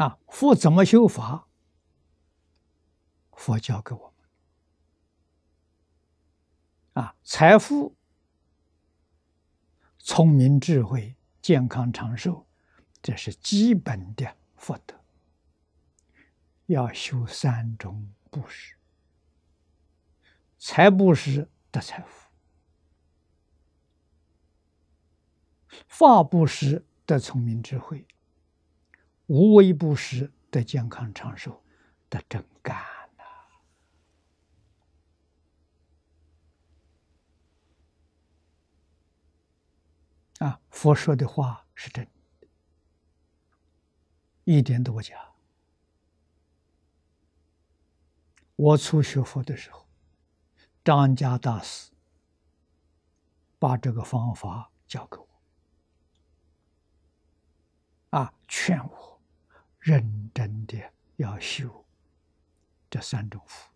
啊，佛怎么修法？佛教给我们。啊，财富、聪明、智慧、健康、长寿，这是基本的福德。要修三种布施：财布施得财富，法布施得聪明智慧。无微不食的健康长寿的真干呐！啊，佛说的话是真的，一点都不假。我初学佛的时候，张家大师把这个方法教给我，啊，劝我。认真的要修这三种福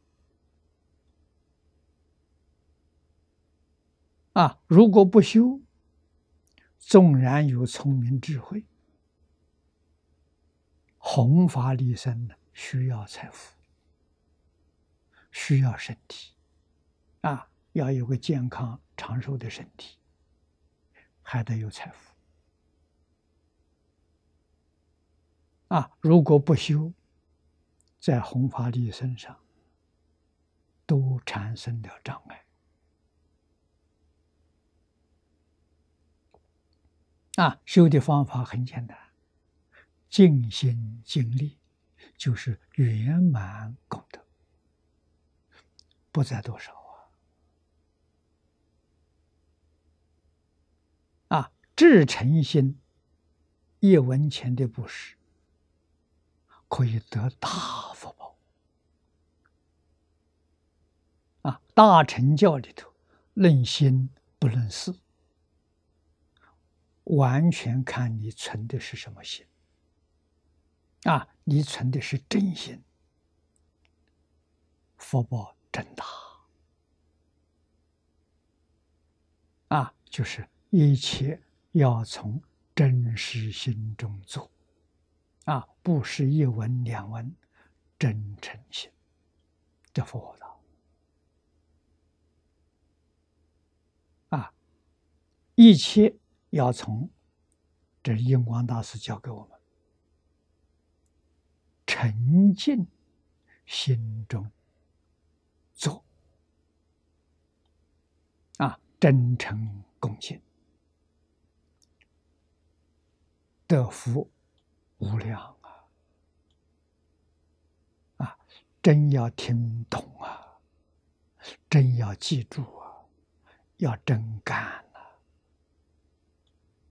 啊！如果不修，纵然有聪明智慧，弘法利生呢，需要财富，需要身体啊，要有个健康长寿的身体，还得有财富。啊！如果不修，在弘法利身上都产生了障碍。啊，修的方法很简单，尽心尽力，就是圆满功德，不在多少啊！啊，至诚心，一文钱的布施。可以得大福报啊！大乘教里头，论心不论事，完全看你存的是什么心啊！你存的是正心，福报真大啊！就是一切要从真实心中做。啊，不是一文两文，真诚心，叫佛道。啊，一切要从，这是印光大师教给我们沉静心中做，啊，真诚恭敬的福。无量啊！啊，真要听懂啊，真要记住啊，要真干。